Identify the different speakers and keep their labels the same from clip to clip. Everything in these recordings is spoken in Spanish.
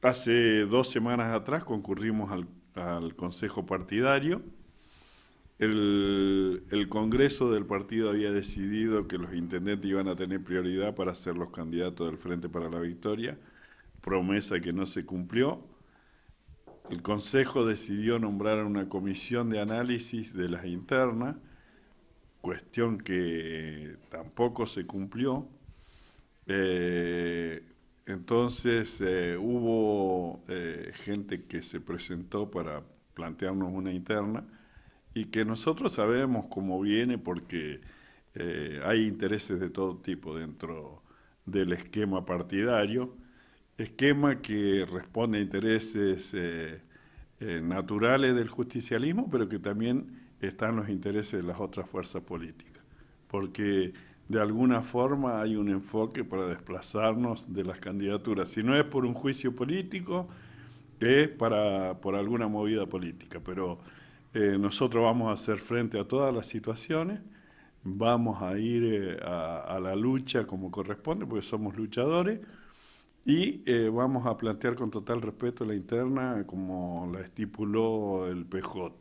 Speaker 1: Hace dos semanas atrás concurrimos al, Consejo Partidario. El, Congreso del partido había decidido que los intendentes iban a tener prioridad para ser los candidatos del Frente para la Victoria, promesa que no se cumplió. El Consejo decidió nombrar una comisión de análisis de las internas, cuestión que tampoco se cumplió. Eh, entonces eh, hubo eh, gente que se presentó para plantearnos una interna y que nosotros sabemos cómo viene porque eh, hay intereses de todo tipo dentro del esquema partidario, esquema que responde a intereses naturales del justicialismo, pero que también están los intereses de las otras fuerzas políticas. Porque de alguna forma hay un enfoque para desplazarnos de las candidaturas. Si no es por un juicio político, es para, por alguna movida política. Pero eh, nosotros vamos a hacer frente a todas las situaciones, vamos a ir eh, a, la lucha como corresponde, porque somos luchadores, y eh, vamos a plantear con total respeto la interna como la estipuló el PJ.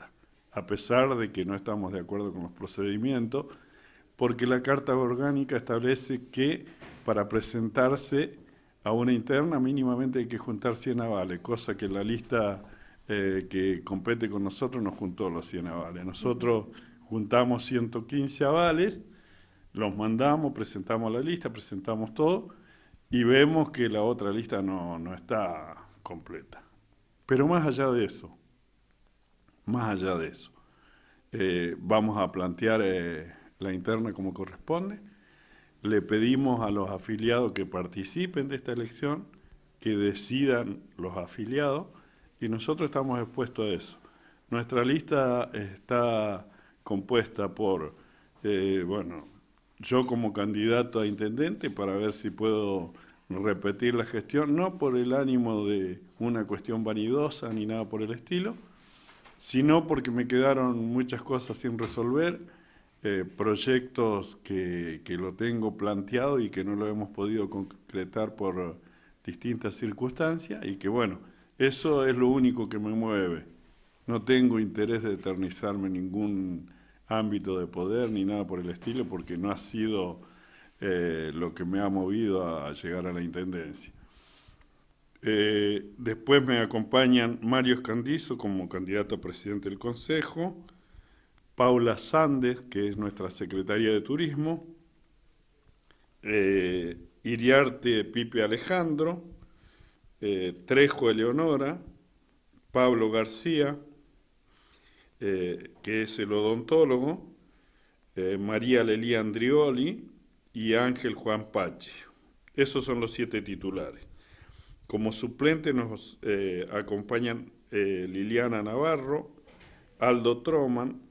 Speaker 1: A pesar de que no estamos de acuerdo con los procedimientos, porque la Carta Orgánica establece que para presentarse a una interna mínimamente hay que juntar 100 avales, cosa que la lista eh, que compete con nosotros nos juntó los 100 avales. Nosotros juntamos 115 avales, los mandamos, presentamos la lista, presentamos todo y vemos que la otra lista no, está completa. Pero más allá de eso, más allá de eso, eh, vamos a plantear eh, la interna como corresponde. Le pedimos a los afiliados que participen de esta elección, que decidan los afiliados, y nosotros estamos expuestos a eso. Nuestra lista está compuesta por, eh, bueno, yo como candidato a intendente para ver si puedo repetir la gestión, no por el ánimo de una cuestión vanidosa ni nada por el estilo, sino porque me quedaron muchas cosas sin resolver eh, proyectos que, lo tengo planteado y que no lo hemos podido concretar por distintas circunstancias y que bueno, eso es lo único que me mueve. No tengo interés de eternizarme en ningún ámbito de poder ni nada por el estilo porque no ha sido eh, lo que me ha movido a, llegar a la Intendencia. Eh, después me acompañan Mario Escandizo como candidato a presidente del Consejo, Paula Sandes, que es nuestra secretaria de Turismo, eh, Iriarte Pipe Alejandro, eh, Trejo Eleonora, Pablo García, eh, que es el odontólogo, María Lelía Andrioli y Ángel Juan Pachi. Esos son los siete titulares. Como suplente nos acompañan Liliana Navarro, Aldo Troman,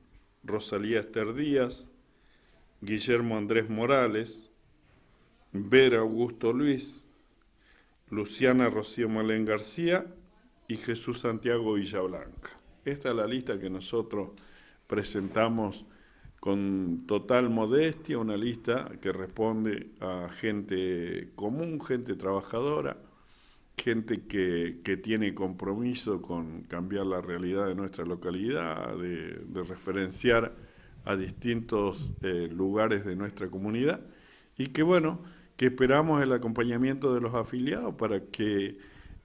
Speaker 1: Rosalía Esther Díaz, Guillermo Andrés Morales, Vera Augusto Luis, Luciana Rocío Malén García y Jesús Santiago Villablanca. Esta es la lista que nosotros presentamos con total modestia, una lista que responde a gente común, gente trabajadora, gente que, tiene compromiso con cambiar la realidad de nuestra localidad, de, referenciar a distintos eh, lugares de nuestra comunidad y que bueno, que esperamos el acompañamiento de los afiliados para que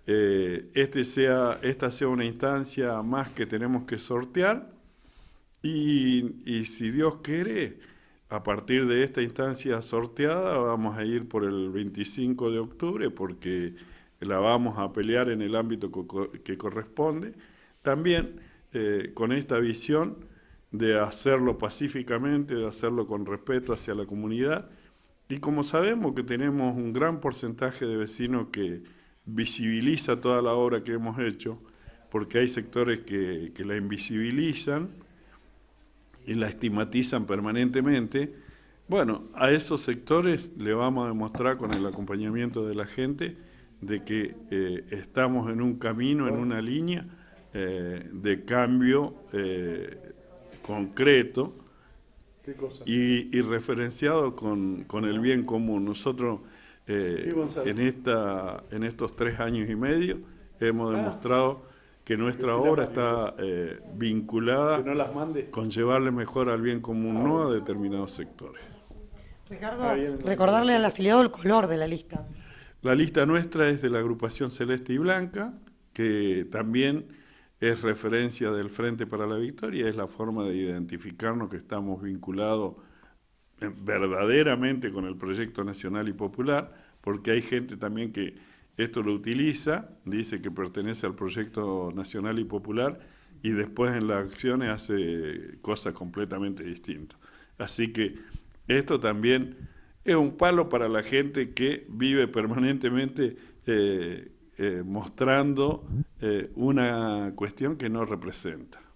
Speaker 1: eh, este sea, esta sea una instancia más que tenemos que sortear y, y si Dios quiere, a partir de esta instancia sorteada vamos a ir por el 25 de octubre porque la vamos a pelear en el ámbito que corresponde, también eh, con esta visión de hacerlo pacíficamente, de hacerlo con respeto hacia la comunidad. Y como sabemos que tenemos un gran porcentaje de vecinos que visibiliza toda la obra que hemos hecho, porque hay sectores que, que la invisibilizan y la estigmatizan permanentemente, bueno, a esos sectores le vamos a demostrar con el acompañamiento de la gente de que eh, estamos en un camino, en una línea eh, de cambio eh, concreto y, referenciado con, el bien común. Nosotros en, esta, en estos tres años y medio hemos ah. demostrado que nuestra obra está vinculada con llevarle mejor al bien común, ah, no a determinados sectores. Ricardo, recordarle al afiliado el color de la lista. La lista nuestra es de la agrupación Celeste y Blanca, que también es referencia del Frente para la Victoria, es la forma de identificarnos que estamos vinculados eh, verdaderamente con el proyecto nacional y popular, porque hay gente también que esto lo utiliza, dice que pertenece al proyecto nacional y popular, y después en las acciones hace cosas completamente distintas. Así que esto también es un palo para la gente que vive permanentemente eh, eh, mostrando eh, una cuestión que no representa.